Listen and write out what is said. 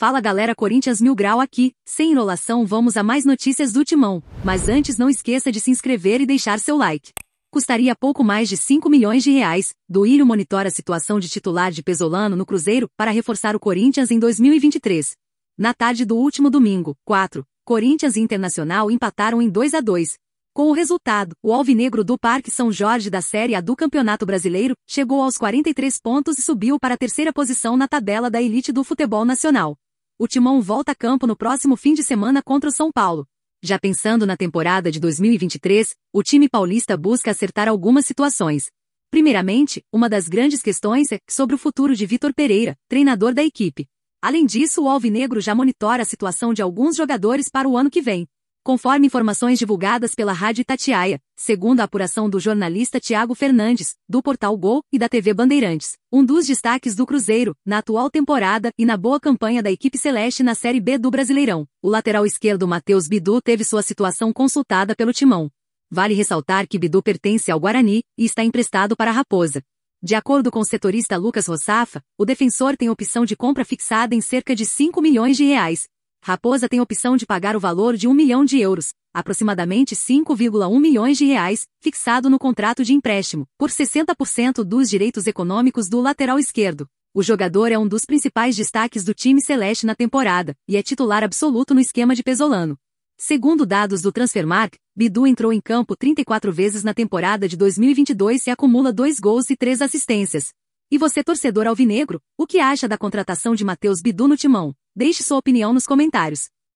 Fala galera Corinthians Mil Grau aqui, sem enrolação vamos a mais notícias do Timão, mas antes não esqueça de se inscrever e deixar seu like. Custaria pouco mais de 5 milhões de reais, Duílio monitora a situação de titular de Pesolano no Cruzeiro para reforçar o Corinthians em 2023. Na tarde do último domingo, 4, Corinthians e Internacional empataram em 2 a 2, com o resultado, o Alvinegro do Parque São Jorge da Série A do Campeonato Brasileiro chegou aos 43 pontos e subiu para a terceira posição na tabela da elite do futebol nacional o Timão volta a campo no próximo fim de semana contra o São Paulo. Já pensando na temporada de 2023, o time paulista busca acertar algumas situações. Primeiramente, uma das grandes questões é sobre o futuro de Vitor Pereira, treinador da equipe. Além disso, o Alvinegro já monitora a situação de alguns jogadores para o ano que vem. Conforme informações divulgadas pela Rádio Tatiaia, segundo a apuração do jornalista Tiago Fernandes, do portal Gol e da TV Bandeirantes, um dos destaques do Cruzeiro, na atual temporada e na boa campanha da equipe celeste na Série B do Brasileirão, o lateral esquerdo Matheus Bidu teve sua situação consultada pelo timão. Vale ressaltar que Bidu pertence ao Guarani e está emprestado para a Raposa. De acordo com o setorista Lucas Rossafa, o defensor tem opção de compra fixada em cerca de 5 milhões de reais, Raposa tem opção de pagar o valor de 1 milhão de euros, aproximadamente 5,1 milhões de reais, fixado no contrato de empréstimo, por 60% dos direitos econômicos do lateral esquerdo. O jogador é um dos principais destaques do time celeste na temporada e é titular absoluto no esquema de Pesolano. Segundo dados do Transfermarkt, Bidu entrou em campo 34 vezes na temporada de 2022 e acumula 2 gols e 3 assistências, e você torcedor alvinegro, o que acha da contratação de Matheus Bidu no timão? Deixe sua opinião nos comentários.